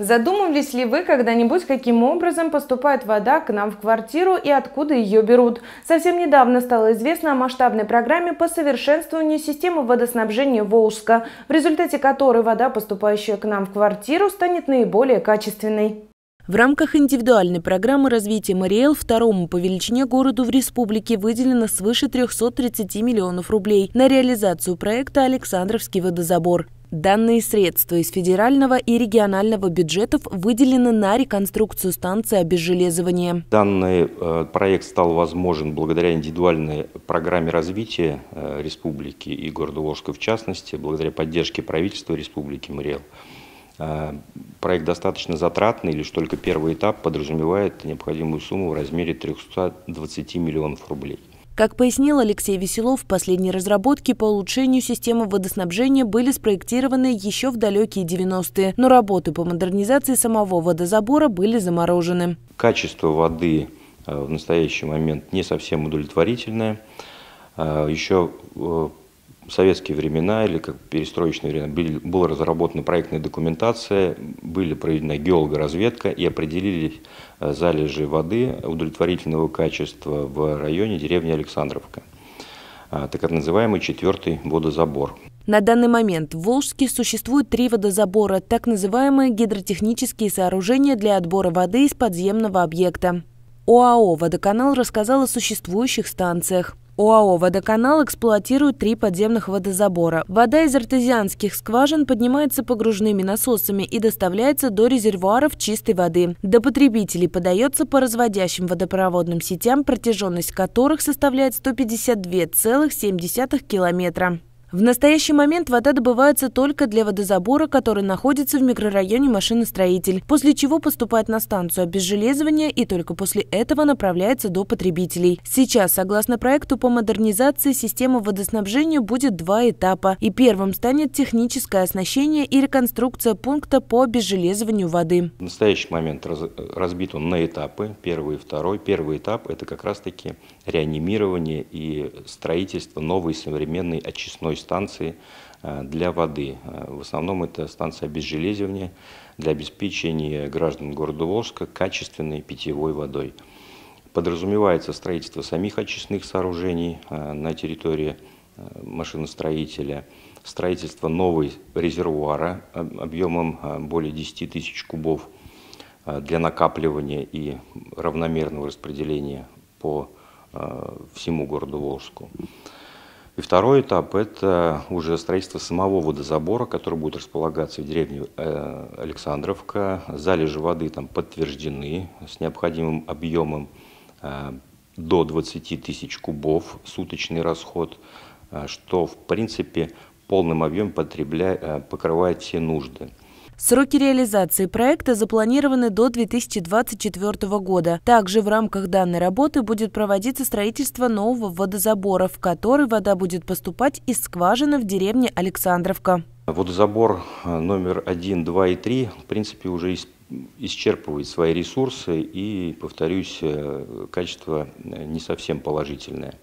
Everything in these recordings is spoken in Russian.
Задумывались ли вы когда-нибудь, каким образом поступает вода к нам в квартиру и откуда ее берут? Совсем недавно стало известно о масштабной программе по совершенствованию системы водоснабжения Волжска, в результате которой вода, поступающая к нам в квартиру, станет наиболее качественной. В рамках индивидуальной программы развития Мариэл второму по величине городу в республике выделено свыше 330 миллионов рублей на реализацию проекта «Александровский водозабор». Данные средства из федерального и регионального бюджетов выделены на реконструкцию станции обезжелезывания. Данный э, проект стал возможен благодаря индивидуальной программе развития э, республики и города Ложска в частности, благодаря поддержке правительства республики МРЕЛ. Э, проект достаточно затратный, лишь только первый этап подразумевает необходимую сумму в размере 320 миллионов рублей. Как пояснил Алексей Веселов, последние разработки по улучшению системы водоснабжения были спроектированы еще в далекие 90-е, но работы по модернизации самого водозабора были заморожены. Качество воды э, в настоящий момент не совсем удовлетворительное. Э, еще э, в советские времена или как перестроечные времена были, была разработана проектная документация, были проведена геологоразведка и определились э, залежи воды удовлетворительного качества в районе деревни Александровка. А, так называемый четвертый водозабор. На данный момент в Волжске существует три водозабора, так называемые гидротехнические сооружения для отбора воды из подземного объекта. ОАО «Водоканал» рассказал о существующих станциях. ОАО «Водоканал» эксплуатирует три подземных водозабора. Вода из артезианских скважин поднимается погружными насосами и доставляется до резервуаров чистой воды. До потребителей подается по разводящим водопроводным сетям, протяженность которых составляет 152,7 километра. В настоящий момент вода добывается только для водозабора, который находится в микрорайоне машиностроитель, после чего поступает на станцию обезжелезывания и только после этого направляется до потребителей. Сейчас, согласно проекту по модернизации системы водоснабжения, будет два этапа. И первым станет техническое оснащение и реконструкция пункта по обезжелезыванию воды. В настоящий момент раз, разбит он на этапы, первый и второй. Первый этап – это как раз-таки реанимирование и строительство новой современной очистной станции э, для воды. Э, в основном это станция обезжелезивания для обеспечения граждан города Волжска качественной питьевой водой. Подразумевается строительство самих очистных сооружений э, на территории машиностроителя, строительство новой резервуара объемом более 10 тысяч кубов для накапливания и равномерного распределения по всему городу Волжскому. И второй этап – это уже строительство самого водозабора, который будет располагаться в деревне э, Александровка. Залежи воды там подтверждены с необходимым объемом э, до 20 тысяч кубов суточный расход, э, что в принципе полным объемом покрывает все нужды. Сроки реализации проекта запланированы до 2024 года. Также в рамках данной работы будет проводиться строительство нового водозабора, в который вода будет поступать из скважины в деревне Александровка. Водозабор э, номер 1, 2 и 3 в принципе уже исчерпывает свои ресурсы и, повторюсь, э, качество э, не совсем положительное.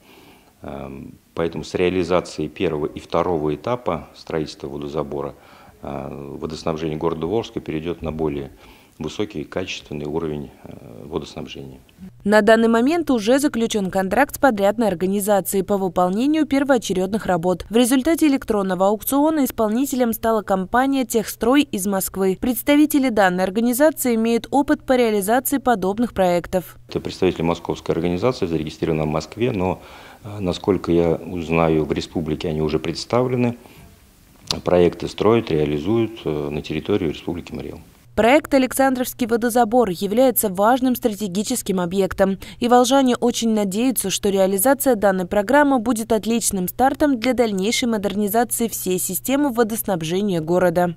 Эм, поэтому с реализацией первого и второго этапа строительства водозабора – а, водоснабжение города Волжска перейдет на более высокий качественный уровень а, водоснабжения. На данный момент уже заключен контракт с подрядной организацией по выполнению первоочередных работ. В результате электронного аукциона исполнителем стала компания «Техстрой» из Москвы. Представители данной организации имеют опыт по реализации подобных проектов. Это представители московской организации, зарегистрирована в Москве, но, а, насколько я узнаю, в республике они уже представлены проекты строят, реализуют э, на территории Республики Мариэл. Проект «Александровский водозабор» является важным стратегическим объектом, и волжане очень надеются, что реализация данной программы будет отличным стартом для дальнейшей модернизации всей системы водоснабжения города.